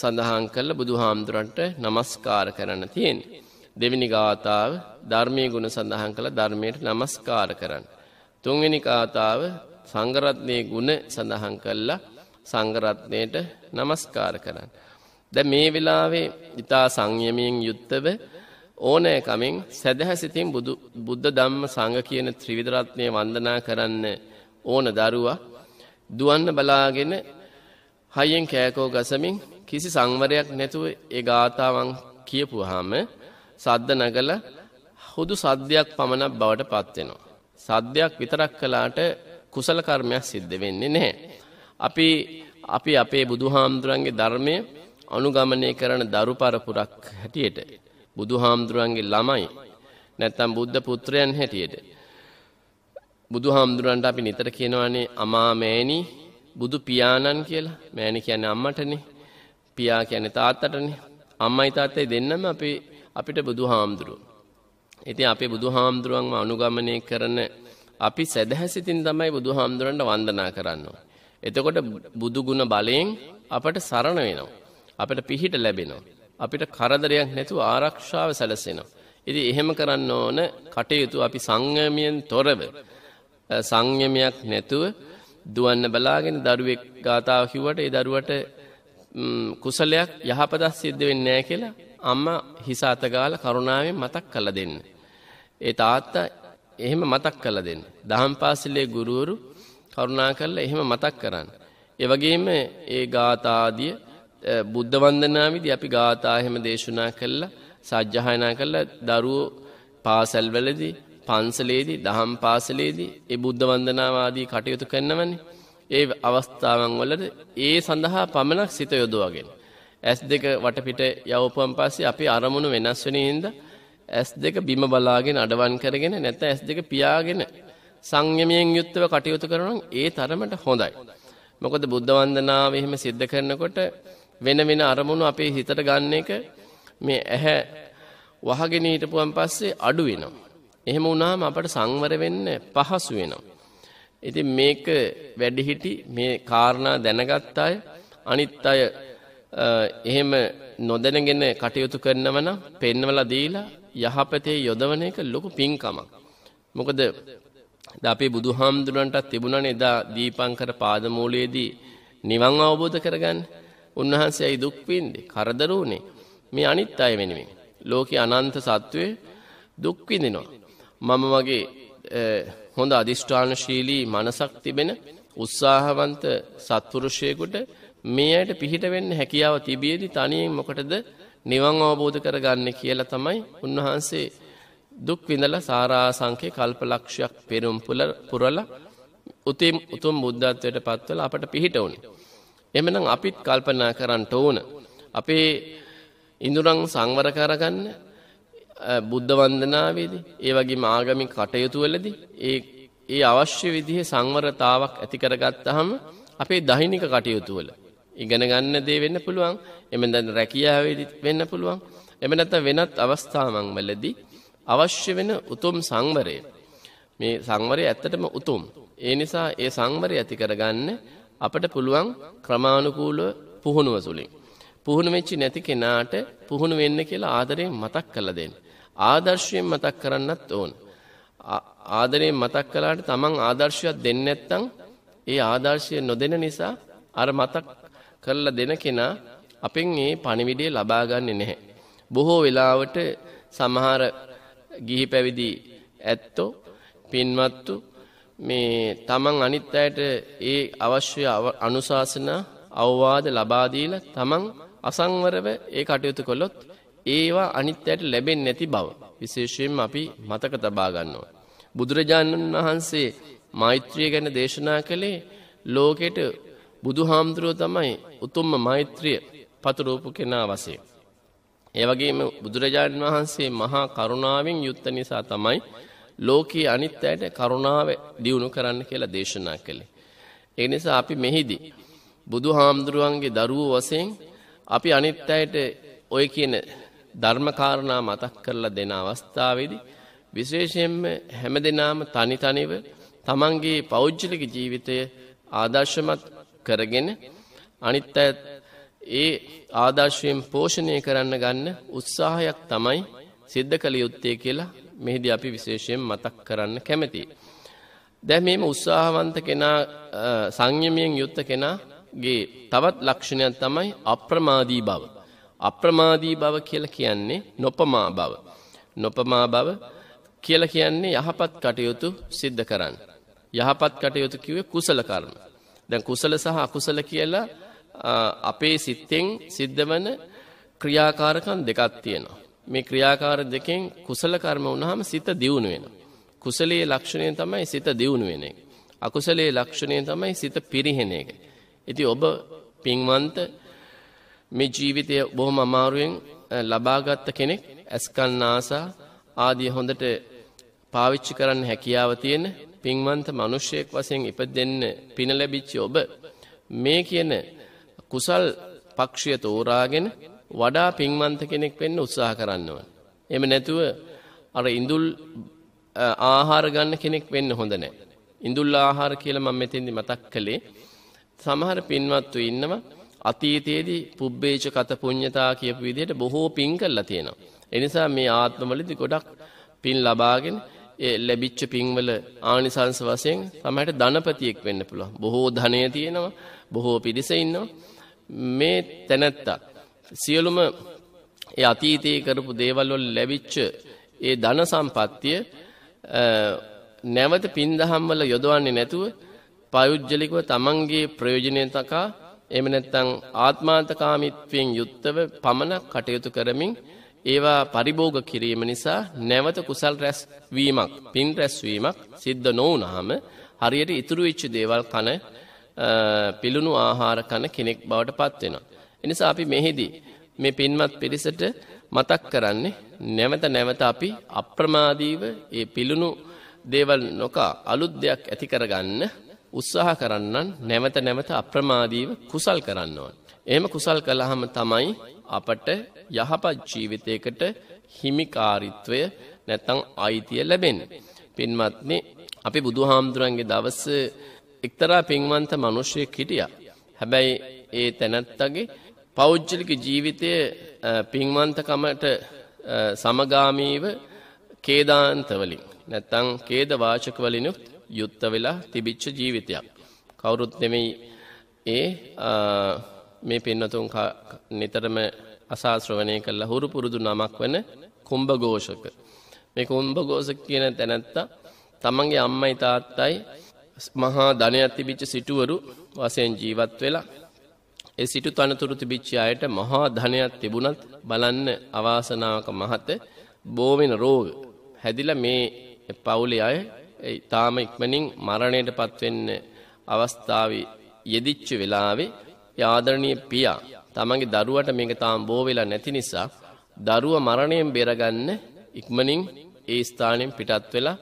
සඳහන් කරලා බුදුහාමුදුරන්ට নমස්කාර කරන්න තියෙන්නේ. දෙවෙනි ගාථාව ධර්මයේ ගුණ සඳහන් කළ ධර්මයට নমස්කාර කරන්න. තුන්වෙනි ගාථාව සංඝරත්නයේ ගුණ සඳහන් කළා සංඝරත්නයට নমස්කාර කරන්න. දැන් මේ වෙලාවේ ඊතා සංයමයෙන් යුක්තව ඕනෑකමින් සදහසිතින් බුදු බුද්ධ ධම්ම සංඝ කියන ත්‍රිවිධ රත්නය වන්දනා කරන්න ඕන දරුවා දුවන්න බලාගෙන හයියෙන් කෑකෝ ගසමින් කිසි සංවරයක් නැතුව ඒ ගාථාවන් කියපුහාම සද්ද නගල හුදු සද්‍යයක් පමණක් බවට පත්වෙනවා. සද්‍යයක් විතරක් කලාට කුසල කර්මයක් සිද්ධ වෙන්නේ නැහැ. අපි අපි අපේ බුදුහාමුදුරන්ගේ ධර්මය අනුගමනය කරන දරු පරපුරක් හැටියට බුදුහාමුදුරන්ගේ ළමයි නැත්තම් බුද්ධ පුත්‍රයන් හැටියට බුදුහාමුදුරන්ට අපි නිතර කියනවානේ අමාමෑණී බුදු පියාණන් කියලා මෑණ කියන්නේ අම්මටනේ පියා කියන්නේ තාත්තටනේ අම්මයි තාත්තයි දෙන්නම අපේ අපිට බුදු හාමුදුරුව. ඉතින් අපේ බුදු හාමුදුරුවන්ම අනුගමනය කරන අපි සැදැහැසිතින් තමයි බුදු හාමුදුරන්ට වන්දනා කරන්නවා. එතකොට බුදුගුණ බලයෙන් අපට සරණ වෙනවා. අපට පිහිට ලැබෙනවා. අපිට කරදරයක් නැතුව ආරක්ෂාව සැලසෙනවා. ඉති එහෙම කරන්න ඕන කටයුතු අපි සංයමයෙන් තොරව සංයමයක් නැතුව දුවන්න බලාගෙන දරුවෙක් ගාතාව කිව්වට ඒ දරුවට කුසලයක් යහපතක් සිද්ධ වෙන්නේ නැහැ කියලා අම්මා හිස අත ගාලා කරුණාවෙන් මතක් කරලා දෙන්න. ඒ තාත්තා එහෙම මතක් කරලා දෙන්න. දහම් පාසලේ ගුරුවරු කරුණා කරලා එහෙම මතක් කරන්න. ඒ වගේම ඒ ගාථාදිය බුද්ධ වන්දනාවේදී අපි ගාථා එහෙම දේශනා කළා සජ්ජහායනා කළා දරුවෝ පාසල්වලදී පන්සලේදී දහම් පාසලේදී ඒ බුද්ධ වන්දනාවාදී කටයුතු කරනවන්නේ. ඒ අවස්ථාවන් වලට ඒ සඳහා පමණක් සිත යොදවාගෙන. ඇස් දෙක වටපිට යවපුවන් පස්සේ අපි අරමුණු වෙනස් වෙනින්ද ඇස් දෙක බිම බලාගෙන අඩවන් කරගෙන නැත ඇස් දෙක පියාගෙන සංයමයෙන් යුත්තව කටයුතු කරනම් ඒ තරමට හොඳයි. මොකද බුද්ධ වන්දනාව එහෙම සිද්ධ කරනකොට වෙන වෙන අරමුණු අපේ හිතට ගන්න එක මේ ඇහැ වහගෙන හිටපුවන් පස්සේ අඩු වෙනවා. එහෙම වුණාම අපට සංවර වෙන්න පහසු වෙනවා. ඉතින් මේක වැඩිහිටි මේ කාරණා දැනගත් අය අනිත් අය එහෙම නොදැනගෙන කටයුතු කරනව නම් පෙන්වලා දීලා යහපතේ යොදවන එක ලොකු පින්කමක්. මොකද අපේ බුදුහාමුදුරන්ටත් තිබුණානේ එදා දීපංකර පාදමූලයේදී නිවන් අවබෝධ කරගන්න. උන්වහන්සේයි දුක් විඳේ, කරදර උනේ. මේ අනිත් අය වෙනුවෙන්. ලෝකේ අනන්ත සත්වයේ දුක් විඳිනවා. මම වගේ හොඳ අධිෂ්ඨානශීලී මනසක් තිබෙන උත්සාහවන්ත සත්පුරුෂයෙකුට මේ අයට පිහිට වෙන්න හැකියාව තිබියදී තනියෙන් මොකටද නිවන් අවබෝධ කරගන්න කියලා තමයි උන්වහන්සේ දුක් විඳලා සාරාසංකේ කල්පලක්ෂයක් පෙරම් පුරලා උතුම් උතුම් බුද්ධත්වයට පත්වලා අපට පිහිට උනේ. එමනම් අපිත් කල්පනා කරන්න ඕන. අපේ ඉඳුරන් සංවර කරගන්න බුද්ධ වන්දනාවේදී ඒ වගේ ආගමික කටයුතුවලදී ඒ ඒ අවශ්‍ය විදිහේ සංවරතාවක් ඇති කරගත්තාම අපේ දෛනික කටයුතු වල ඉගෙන ගන්න දේ වෙන්න පුළුවන් එමෙන් දැන් රැකියාවේදී වෙන්න පුළුවන් එමෙ නැත්නම් වෙනත් අවස්ථාවන් වලදී අවශ්‍ය වෙන උතුම් සංවරය මේ සංවරය ඇත්තටම උතුම් ඒ නිසා ඒ සංවරය ඇති කරගන්න අපට පුළුවන් ක්‍රමානුකූල පුහුණුව සුලින් පුහුණු වෙච්චි නැති කෙනාට පුහුණු වෙන්න කියලා ආදරයෙන් මතක් කරලා දෙන්න ආදර්ශයෙන් මතක් කරන්නත් ඕන. ආදරයෙන් මතක් කළාට තමන් ආදර්ශයක් දෙන්නේ නැත්නම් ඒ ආදර්ශය නොදෙන නිසා අර මතක් කරලා දෙන කෙනා අපෙන් මේ පණිවිඩය ලබා ගන්නෙ නැහැ. බොහෝ වෙලාවට සමහර ගිහි පැවිදි ඇත්තෝ පින්වත්තු මේ තමන් අනිත් අයට ඒ අවශ්‍ය අනුශාසනා අවවාද ලබා දීලා තමන් අසංවරව ඒ කටයුතු කළොත් ඒවා අනිත්‍යයට ලැබෙන්නේ නැති බව විශේෂයෙන්ම අපි මතක තබා ගන්නවා. බුදුරජාණන් වහන්සේ මෛත්‍රිය ගැන දේශනා කළේ ලෝකෙට බුදුහාමුදුරුව තමයි උතුම්ම මෛත්‍රිය පතුරූපු කෙනා වශයෙන්. ඒ වගේම බුදුරජාණන් වහන්සේ මහා කරුණාවෙන් යුක්ත නිසා තමයි ලෝකයේ අනිත්‍යයට කරුණාව දියුණු කරන්න කියලා දේශනා කළේ. ඒ නිසා අපි මෙහිදී බුදුහාමුදුරුවන්ගේ දරුවෝ වශයෙන් අපි අනිත්‍යයට ඔය කියන ධර්මකාරණා මතක් කරලා දෙන අවස්ථාවේදී විශේෂයෙන්ම හැම දෙනාම තනි තනිව තමන්ගේ පෞද්ගලික ජීවිතය ආදර්ශමත් කරගෙන අනිත් අයත් ඒ ආදර්ශයෙන් පෝෂණය කරන්න ගන්න උත්සාහයක් තමයි සිද්ධ කළ යුත්තේ කියලා මෙහිදී අපි විශේෂයෙන් මතක් කරන්න කැමතියි. දැන් මේම උත්සාහවන්ත කෙනා සංයමයෙන් යුක්ත කෙනාගේ තවත් ලක්ෂණයක් තමයි අප්‍රමාදී බව. අප්‍රමාදී බව කියලා කියන්නේ නොපමා බව. නොපමා බව කියලා කියන්නේ යහපත් කටයුතු සිද්ධ කරන්න. යහපත් කටයුතු කිව්වේ කුසල කර්ම. දැන් කුසල සහ අකුසල කියලා අපේ සිත්තෙන් සිද්ධ වන ක්‍රියාකාරකම් දෙකක් තියෙනවා. මේ ක්‍රියාකාර දෙකෙන් කුසල කර්ම වුණාම සිත දියුණු වෙනවා. කුසලයේ ලක්ෂණය තමයි සිත දියුණු වෙන එක. අකුසලයේ ලක්ෂණය තමයි සිත පිරිහෙන එක. ඉතින් ඔබ පින්වන්ත මේ ජීවිතය බොහොම අමාරුවෙන් ලබාගත්ත කෙනෙක් ඇස්කල් නාසා ආදිය හොඳට පාවිච්චි කරන්න හැකියාව තියෙන පින්වන්ත මිනිසෙක් වශයෙන් ඉපදෙන්න පින ලැබිච්ච ඔබ මේ කියන කුසල් පක්ෂය තෝරාගෙන වඩා පින්වන්ත කෙනෙක් වෙන්න උත්සාහ කරන්න ඕන. එහෙම නැතුව අර ඉඳුල් ආහාර ගන්න කෙනෙක් වෙන්න හොඳ නැහැ. ඉඳුල් ආහාර කියලා මම මෙතෙන්දි මතක් කළේ සමහර පින්වත්තු ඉන්නවා අතීතයේදී පුබ්බේච කත පුඤ්ඤතා කියපු විදිහට බොහෝ පින් කරලා තියෙනවා. ඒ නිසා මේ ආත්මවලදී ගොඩක් පින් ලබාගෙන ඒ ලැබිච්ච පින්වල ආනිසංස වශයෙන් තමයි ධනපතියෙක් වෙන්න පුළුවන්. බොහෝ ධනය තියෙනවා, බොහෝ පිරිස ඉන්නවා. මේ තැනැත්තා සියලුම ඒ අතීතයේ කරපු දේවල් වල ලැබිච්ච ඒ ධන සම්පත්තිය නැවත පින් දහම් වල යොදවන්නේ නැතුව පයුජ්ජලිකව තමන්ගේ ප්‍රයෝජනය තකා එම නැත්තං ආත්මාන්තකාමිත්වයෙන් යුත්තව පමණක් කටයුතු කරමින් ඒවා පරිභෝග කිරීම නිසා නැවත කුසල් රැස්වීමක් පින් රැස්වීමක් සිද්ධ නොවනාම හරියට ඉතුරු වෙච්ච දේවල් කන පිළුණු ආහාර කන කෙනෙක් බවට පත් වෙනවා. එනිසා අපි මෙහිදී මේ පින්වත් පිරිසට මතක් කරන්නේ නැවත නැවත අපි අප්‍රමාදීව ඒ පිළුණු දේවල් නොකා අලුත් දෙයක් ඇති කරගන්න උත්සාහ කරන්නන් නැවත නැවත අප්‍රමාදීව කුසල් කරන්න ඕන. එහෙම කුසල් කළාම තමයි අපට යහපත් ජීවිතයකට හිමිකාරීත්වය නැත්තම් අයිතිය ලැබෙන්නේ. පින්වත්නි, අපි බුදුහාමුදුරන්ගේ දවස් එක්තරා පින්වන්ත මිනිසෙක් හිටියා. හැබැයි ඒ තැනත්තගේ පෞද්ගලික ජීවිතය පින්වන්තකමට සමගාමීව කේදාන්ත වලින් නැත්තම් කේද වාචක වලිනුත් යුත්ත වෙලා තිබිච්ච ජීවිතයක්. කවුරුත් නෙමෙයි ඒ මේ පින්නතුන් නිතරම අසාශ්‍රවනය කල්ලා හුරු පුරුදු නමක් වන කුම්භගෝෂක. මේ කුම්භගෝෂක කියන තැනැත්තා තමන්ගේ අම්මයි තාත්තයි මහා ධනයක් තිබිච්ච සිටුවරු වසයෙන් ජීවත් වෙලා ඒ සිටු තනතුරු තිබිච්ච අයට මහා ධනයක් තිබුණත් බලන්න අවාසනාවක මහත බෝවෙන රෝග හැදිලා මේ පවුලේ අය ඉතාම ඉක්මනින් මරණයට පත්වෙන්න අවස්ථාව යෙදිච්ච වෙලාවේ යාදරණය පියා තමන්ගේ දරුවට මේක තාම් බෝවෙලා නැති නිසා දරුව මරණයෙන් බෙරගන්න ඉක්මනින් ඒ ස්ථානයෙන් පිටත් වෙලා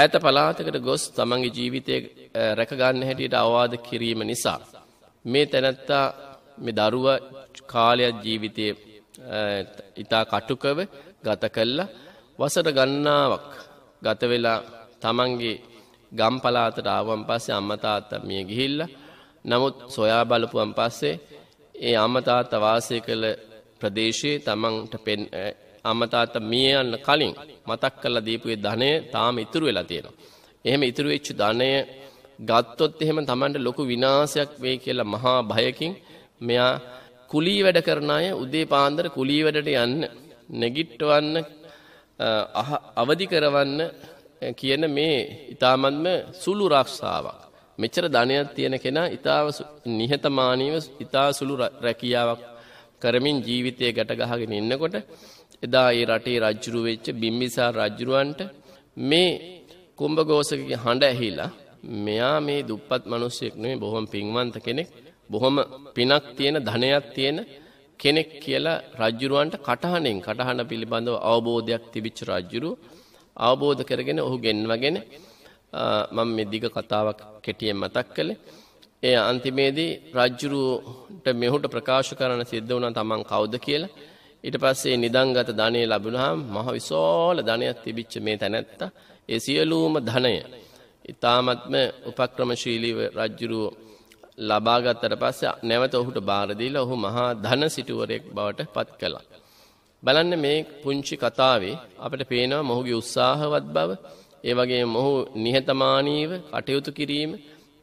ඇත පලාතකට ගොස් තමන්ගේ ජීවිතය රැකගන්න හැටියට අවවාද කිරීම නිසා. මේ තැනැත්තා මේ දරුව කාලයක් ජීවිතය ඉතා කටුකව ගත කල්ලා වසර ගන්නාවක් ගතවෙලා තමන්ගේ ගම්පලාතට ආවන් පස්සේ අම්මතාත්ත මිය ගිහිල්ල නමුත් සොයා බලපුුවන් පස්සේ ඒ අමතාත්ත වාසය කළ ප්‍රදේශයේ තමන්ට පෙන් අමතාත්ත මිය යන්න කලින් මතක් කල්ල දීපුේ ධනය තාම ඉතුරු වෙලා තියෙනවා. එහෙම ඉතුරු වෙච්ච ධනය ගත්තොත් එහෙම තමන්ට ලොකු විනාසයක් වේ කියලා මහා භයකින් මෙයා කුලී වැඩ කරන අය උදේ පාන්දර කුලී වැඩට යන්න නැගිට්ටවන්න අවදි කරවන්න කියන මේ ඊ타මත්ම සුළු රක්ෂාවක්. මෙච්චර ධනයක් තියෙන කෙනා ඊතාව නිහතමානීව ඊතා සුළු රැකියාවක් කරමින් ජීවිතය ගැට ගහගෙන ඉන්නකොට එදා ඒ රටේ රජුරු වෙච්ච බිම්බිසාර රජුරවන්ට මේ කුම්භඝෝෂකගේ හඬ ඇහිලා මෙයා මේ දුප්පත් මිනිසෙක් නෙමෙයි බොහොම පින්වන්ත කෙනෙක් බොහොම පිනක් තියෙන ධනයක් තියෙන කෙනෙක් කියලා රජුරවන්ට කටහඬෙන් කටහඬ පිළිබඳව අවබෝධයක් තිබිච්ච රජුරු අවබෝධ කරගෙන ඔහු ගෙන්වගෙන මම මේ දිග කතාවක් කෙටියෙන් මතක් කළේ ඒ අන්තිමේදී රජ්ජුරුවට මෙහුට ප්‍රකාශ කරන සිද්ධ වුණා තමන් කවුද කියලා ඊට පස්සේ නිදංගත ධනය ලැබුණාම මහ විශාල ධනයක් තිබිච්ච මේ තැනැත්තා ඒ සියලුම ධනය ඊ타මත්ම උපක්‍රමශීලීව රජ්ජුරුව ලබාගත්තට පස්සේ නැවත ඔහුට බාර දීලා ඔහු මහා ධන සිටුවරයෙක් බවට පත් කළා බලන්න මේ පුංචි කතාවේ අපිට පේනවා මොහුගේ උත්සාහවත් බව, ඒ වගේම මොහු නිහතමානීව කටයුතු කිරීම,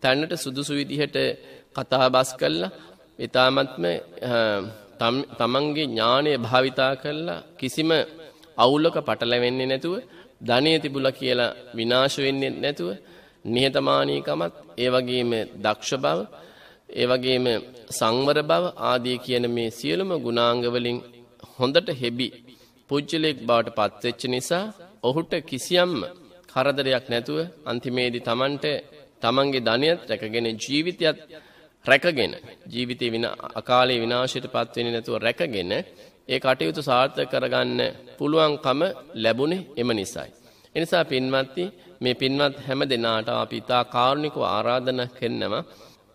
තැන්නට සුදුසු විදිහට කතාබස් කළා, ඊ타මත්ම තමන්ගේ ඥානය භාවිතා කළා කිසිම අවුලක පටලැවෙන්නේ නැතුව ධනෙ තිබුණා කියලා විනාශ වෙන්නේ නැතුව නිහතමානීකමත් ඒ වගේම දක්ෂ බව ඒ වගේම සංවර බව ආදී කියන මේ සියලුම ගුණාංග වලින් හොඳට හෙබි පුජ්‍යලෙක් බවට පත්වෙච්ච නිසා ඔහුට කිසියම් කරදරයක් නැතුව අන්තිමේදී Tamanට Tamanගේ ධනයත් රැකගෙන ජීවිතයත් රැකගෙන ජීවිතේ වින අකාලේ විනාශයටපත් වෙන්නේ නැතුව රැකගෙන ඒ කටයුතු සාර්ථක කරගන්න පුළුවන්කම ලැබුණේ එම නිසයි. එනිසා පින්වත්නි මේ පින්වත් හැම දෙනාට අපි ඉතා කාරුණිකව ආරාධනා කරනවා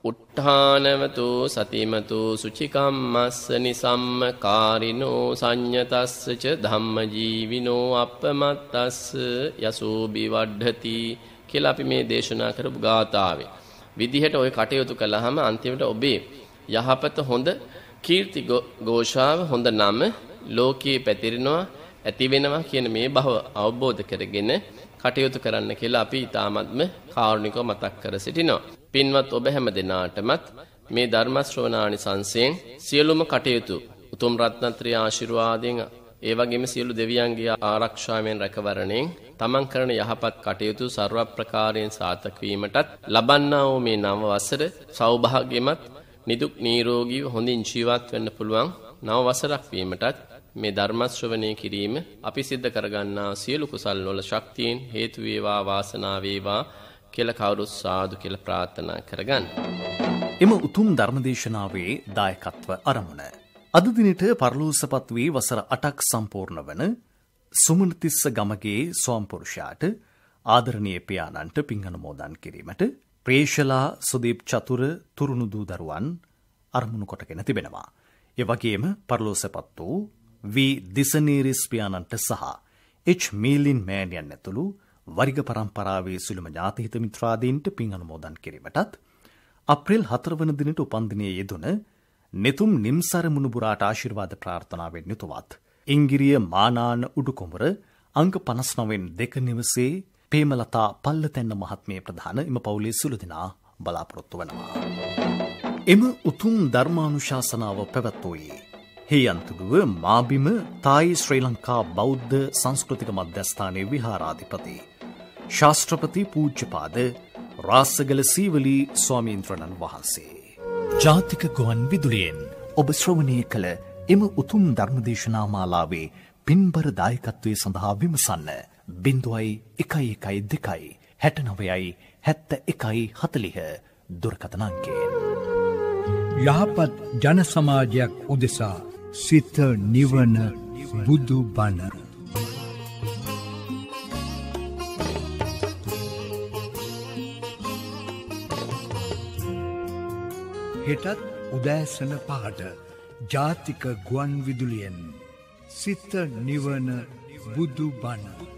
උට්ඨානවතු සතිමතු සුචිකම්මස්ස නිසම්ම කාරිනෝ සං්‍යතස්සච ධම්ම ජීවිනෝ අපමත්තස්ස යසෝබි වඩ්ඩති කියලා අපි මේ දේශනා කරපු ගාථාවේ. විදිහට ওই කටයුතු කළාම අන්තිමට ඔබේ යහපත හොඳ කීර්ති ഘോഷාව හොඳ නම ලෝකයේ පැතිරෙනවා ඇති වෙනවා කියන මේ බව අවබෝධ කරගෙන කටයුතු කරන්න කියලා අපි ඊ타මත්ම කාරුණිකව මතක් කර සිටිනවා. පින්වත් ඔබ හැම දෙනාටමත් මේ ධර්ම ශ්‍රවණානිසංසයෙන් සියලුම කටයුතු උතුම් රත්නත්‍රි ආශිර්වාදයෙන් ඒ වගේම සියලු දෙවියන්ගේ ආරක්ෂාවෙන් රැකවරණයෙන් තමන් කරන යහපත් කටයුතු ਸਰව ප්‍රකාරයෙන් සාර්ථක වීමටත් ලබන්නා වූ මේ නව වසර සෞභාග්‍යමත් නිදුක් නිරෝගීව හොඳින් ජීවත් වෙන්න පුළුවන් නව වසරක් වීමටත් මේ ධර්ම ශ්‍රවණය කිරීම අපි සිද්ධ කරගන්නා සියලු කුසල් වල ශක්තියෙන් හේතු වේවා වාසනාව වේවා කියලා කවුරුත් සාදු කියලා ප්‍රාර්ථනා කරගන්න. එම උතුම් ධර්මදේශනාවේ දායකත්ව අරමුණ. අද දිනට පරලෝසපත් වී වසර 8ක් සම්පූර්ණ වන සුමනතිස්ස ගමගේ ස්වාම්පුරුෂයාට ආදරණීය පියාණන්ට පින් අනුමෝදන් කිරීමට ප්‍රේශලා සුදීප් චතුර තුරුණු දූ දරුවන් අරමුණු කොටගෙන තිබෙනවා. ඒ වගේම පරලෝසපත් වූ වී දිසනීරිස් පියාණන්ට සහ එච් මීලින් මෑණියන් ඇතුළු වරිග පරම්පරාවේ සුළුම ජාතිහිත මිත්‍රාදීන්ට පින් අනුමෝදන් කිරීමටත් අප්‍රේල් 4 වන දිනට උපන්දිනයේ යෙදුන නෙතුම් නිම්සර මුණුබුරාට ආශිර්වාද ප්‍රාර්ථනාවෙන් යුතුවත් ඉංගිරිය මානාන උඩුකොමර අංක 59න් දෙක නිවසේ පේමලතා පල්ලතැන්න මහත්මිය ප්‍රධාන එම පවුලේ සුළු දෙනා බලාපොරොත්තු වෙනවා. එම උතුම් ධර්මානුශාසනාව පැවැත්වූයේ. හේයන්තුගුව මාබිම තායි ශ්‍රී ලංකා බෞද්ධ සංස්කෘතික මධ්‍යස්ථානය විහාරාධිපති. ශාස්ත්‍රපති පූජ්ජපාද රාස්සගල සීවලී ස්වාමීන්ත්‍රණන් වහන්සේ. ජාතික ගොවන් විදුලියෙන් ඔබ ශ්‍රවණය කළ එම උතුම් ධර්මදේශනා මාලාවේ පින්බර දායකත්වය සඳහා විමසන්න බිඳුවයි එකයි එකයි දෙකයි හැටනවයයි හැත්ත එකයි හතලිහ දුරකතනංකේ. යහපත් ජනසමාජයක් උදෙසා සිත නිවන බුදු බන්න. හෙටත් උදෑසන පහට ජාතික ගුවන් විදුලියෙන් සිත නිවන බුදු බණ.